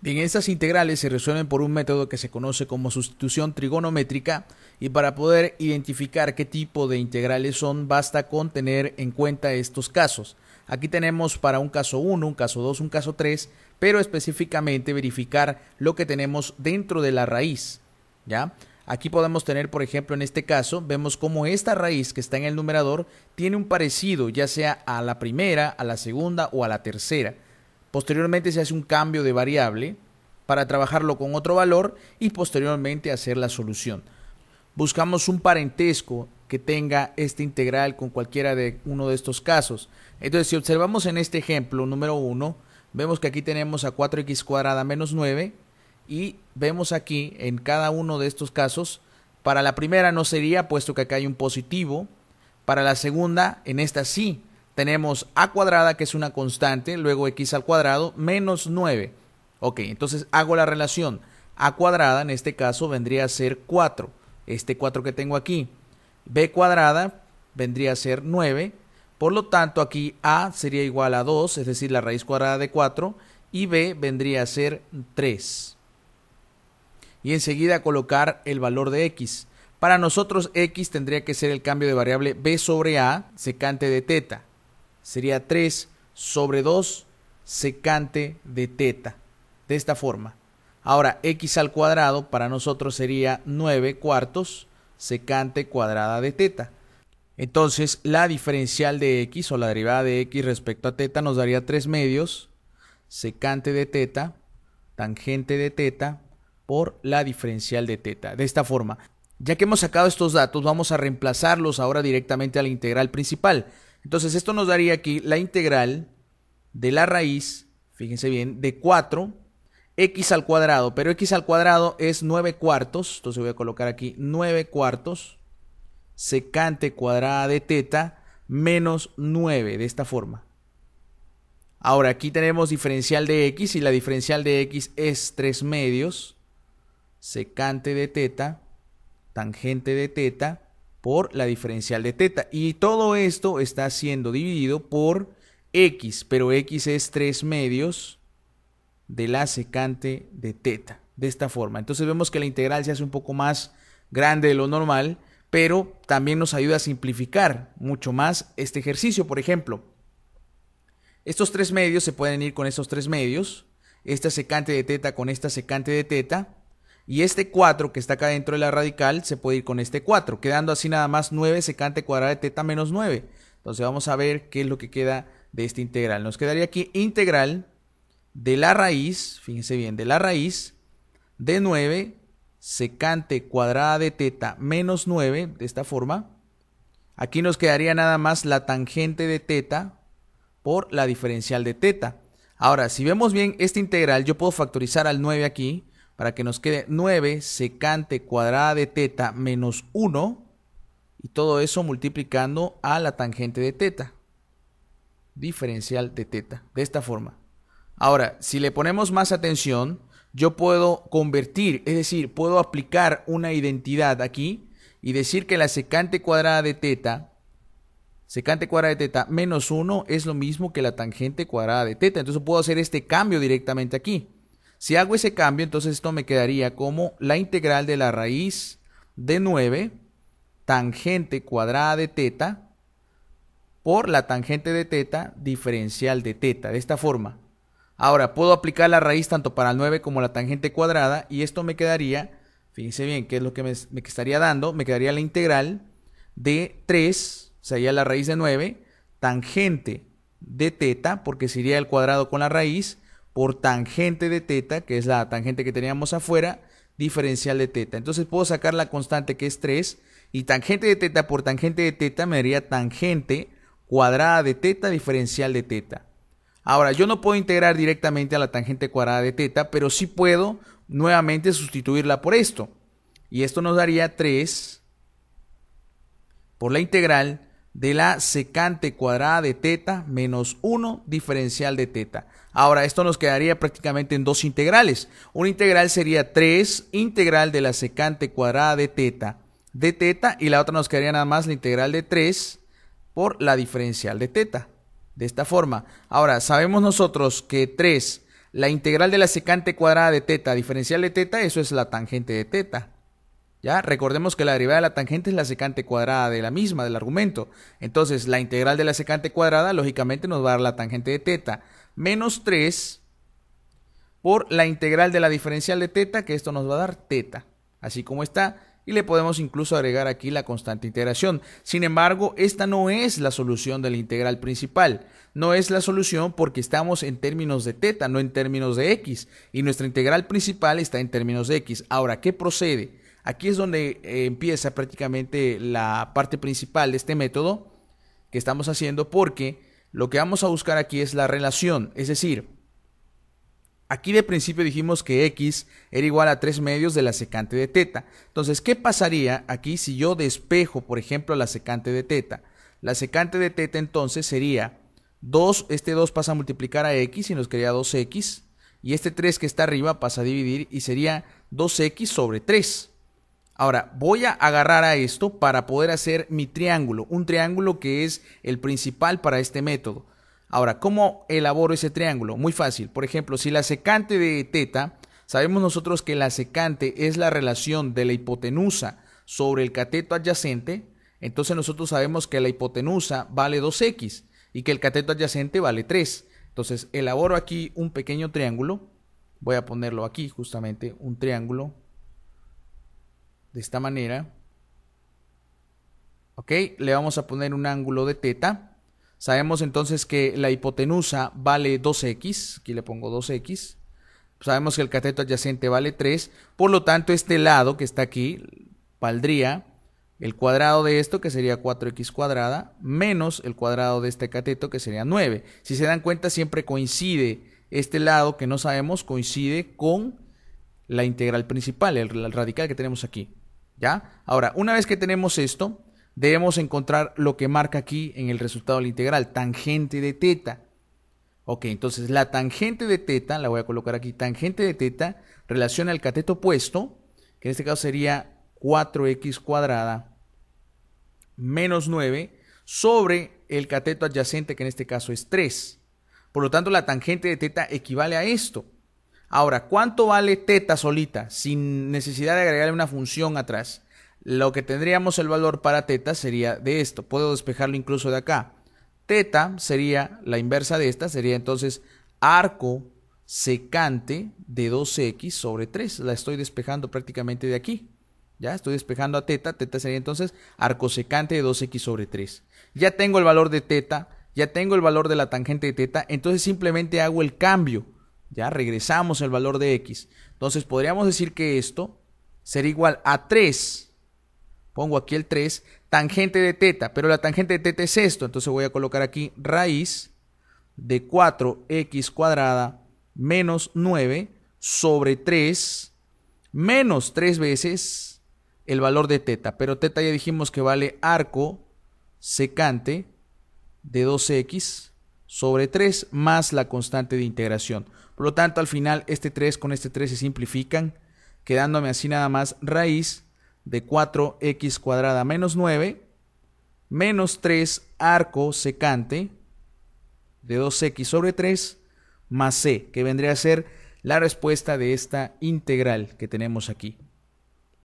Bien, estas integrales se resuelven por un método que se conoce como sustitución trigonométrica y para poder identificar qué tipo de integrales son basta con tener en cuenta estos casos. Aquí tenemos para un caso 1, un caso 2, un caso 3, pero específicamente verificar lo que tenemos dentro de la raíz, ¿ya? Aquí podemos tener, por ejemplo, en este caso, vemos cómo esta raíz que está en el numerador tiene un parecido ya sea a la primera, a la segunda o a la tercera. Posteriormente se hace un cambio de variable para trabajarlo con otro valor y posteriormente hacer la solución. Buscamos un parentesco que tenga esta integral con cualquiera de uno de estos casos. Entonces, si observamos en este ejemplo número 1, vemos que aquí tenemos a 4x cuadrada menos 9 y vemos aquí en cada uno de estos casos, para la primera no sería, puesto que acá hay un positivo, para la segunda, en esta sí, tenemos a cuadrada, que es una constante, luego x al cuadrado, menos 9. Ok, entonces hago la relación. A cuadrada, en este caso, vendría a ser 4. Este 4 que tengo aquí. B cuadrada vendría a ser 9. Por lo tanto, aquí A sería igual a 2, es decir, la raíz cuadrada de 4. Y B vendría a ser 3. Y enseguida colocar el valor de X. Para nosotros X tendría que ser el cambio de variable B sobre A secante de teta sería 3 sobre 2 secante de teta. De esta forma. Ahora, x al cuadrado para nosotros sería 9 cuartos secante cuadrada de teta. Entonces, la diferencial de x o la derivada de x respecto a teta nos daría 3 medios secante de teta, tangente de teta, por la diferencial de teta. De esta forma, ya que hemos sacado estos datos, vamos a reemplazarlos ahora directamente a la integral principal. Entonces esto nos daría aquí la integral de la raíz, fíjense bien, de 4 x al cuadrado, pero x al cuadrado es 9 cuartos, entonces voy a colocar aquí 9 cuartos secante cuadrada de teta menos 9, de esta forma. Ahora aquí tenemos diferencial de x y la diferencial de x es 3 medios secante de teta, tangente de teta por la diferencial de teta. Y todo esto está siendo dividido por x, pero x es 3 medios de la secante de teta, de esta forma. Entonces vemos que la integral se hace un poco más grande de lo normal, pero también nos ayuda a simplificar mucho más este ejercicio. Por ejemplo, estos tres medios se pueden ir con estos tres medios, esta secante de teta con esta secante de teta, y este 4 que está acá dentro de la radical se puede ir con este 4, quedando así nada más 9 secante cuadrada de teta menos 9. Entonces vamos a ver qué es lo que queda de esta integral. Nos quedaría aquí integral de la raíz, fíjense bien, de la raíz de 9 secante cuadrada de teta menos 9, de esta forma. Aquí nos quedaría nada más la tangente de teta por la diferencial de teta. Ahora, si vemos bien esta integral, yo puedo factorizar al 9 aquí para que nos quede 9 secante cuadrada de teta menos 1 y todo eso multiplicando a la tangente de teta, diferencial de teta, de esta forma. Ahora, si le ponemos más atención, yo puedo convertir, es decir, puedo aplicar una identidad aquí y decir que la secante cuadrada de teta, secante cuadrada de teta menos 1 es lo mismo que la tangente cuadrada de teta. Entonces puedo hacer este cambio directamente aquí. Si hago ese cambio, entonces esto me quedaría como la integral de la raíz de 9 tangente cuadrada de teta por la tangente de teta diferencial de teta, de esta forma. Ahora, puedo aplicar la raíz tanto para el 9 como la tangente cuadrada y esto me quedaría, fíjense bien, qué es lo que me, estaría dando, me quedaría la integral de 3, sería la raíz de 9, tangente de teta, porque sería el cuadrado con la raíz, por tangente de teta, que es la tangente que teníamos afuera, diferencial de teta. Entonces puedo sacar la constante que es 3 y tangente de teta por tangente de teta me daría tangente cuadrada de teta diferencial de teta. Ahora, yo no puedo integrar directamente a la tangente cuadrada de teta, pero sí puedo nuevamente sustituirla por esto. Y esto nos daría 3 por la integral de la secante cuadrada de teta menos 1 diferencial de teta. Ahora, esto nos quedaría prácticamente en dos integrales. Una integral sería 3 integral de la secante cuadrada de teta de teta y la otra nos quedaría nada más la integral de 3 por la diferencial de teta. De esta forma. Ahora, sabemos nosotros que 3, la integral de la secante cuadrada de teta diferencial de teta, eso es la tangente de teta. Ya, recordemos que la derivada de la tangente es la secante cuadrada de la misma, del argumento. Entonces, la integral de la secante cuadrada, lógicamente, nos va a dar la tangente de teta menos 3 por la integral de la diferencial de teta, que esto nos va a dar teta, así como está. Y le podemos incluso agregar aquí la constante integración. Sin embargo, esta no es la solución de la integral principal. No es la solución porque estamos en términos de teta, no en términos de x. Y nuestra integral principal está en términos de x. Ahora, ¿qué procede? Aquí es donde eh, empieza prácticamente la parte principal de este método que estamos haciendo porque lo que vamos a buscar aquí es la relación, es decir, aquí de principio dijimos que x era igual a 3 medios de la secante de teta. Entonces, ¿qué pasaría aquí si yo despejo, por ejemplo, la secante de teta? La secante de teta entonces sería 2, este 2 pasa a multiplicar a x y nos crea 2x, y este 3 que está arriba pasa a dividir y sería 2x sobre 3. Ahora, voy a agarrar a esto para poder hacer mi triángulo, un triángulo que es el principal para este método. Ahora, ¿cómo elaboro ese triángulo? Muy fácil. Por ejemplo, si la secante de teta, sabemos nosotros que la secante es la relación de la hipotenusa sobre el cateto adyacente, entonces nosotros sabemos que la hipotenusa vale 2x y que el cateto adyacente vale 3. Entonces elaboro aquí un pequeño triángulo. Voy a ponerlo aquí justamente, un triángulo de esta manera. ¿Ok? Le vamos a poner un ángulo de teta. Sabemos entonces que la hipotenusa vale 2x. Aquí le pongo 2x. Sabemos que el cateto adyacente vale 3. Por lo tanto, este lado que está aquí valdría el cuadrado de esto, que sería 4x cuadrada, menos el cuadrado de este cateto, que sería 9. Si se dan cuenta, siempre coincide este lado que no sabemos, coincide con la integral principal, el radical que tenemos aquí. ¿Ya? Ahora, una vez que tenemos esto, debemos encontrar lo que marca aquí en el resultado de la integral, tangente de teta. Ok, entonces la tangente de teta, la voy a colocar aquí, tangente de teta, relaciona al cateto opuesto, que en este caso sería 4x cuadrada menos 9 sobre el cateto adyacente, que en este caso es 3. Por lo tanto, la tangente de teta equivale a esto. Ahora, ¿cuánto vale teta solita sin necesidad de agregarle una función atrás? Lo que tendríamos el valor para teta sería de esto. Puedo despejarlo incluso de acá. Teta sería la inversa de esta, sería entonces arco secante de 2x sobre 3. La estoy despejando prácticamente de aquí. Ya estoy despejando a teta. Teta sería entonces arco secante de 2x sobre 3. Ya tengo el valor de teta, ya tengo el valor de la tangente de teta. Entonces simplemente hago el cambio ya regresamos el valor de x. Entonces podríamos decir que esto será igual a 3. Pongo aquí el 3, tangente de teta, pero la tangente de teta es esto, entonces voy a colocar aquí raíz de 4x cuadrada menos 9 sobre 3 menos 3 veces el valor de teta, pero teta ya dijimos que vale arco secante de 2x sobre 3 más la constante de integración. Por lo tanto, al final este 3 con este 3 se simplifican, quedándome así nada más raíz de 4x cuadrada menos 9 menos 3 arco secante de 2x sobre 3 más c, que vendría a ser la respuesta de esta integral que tenemos aquí.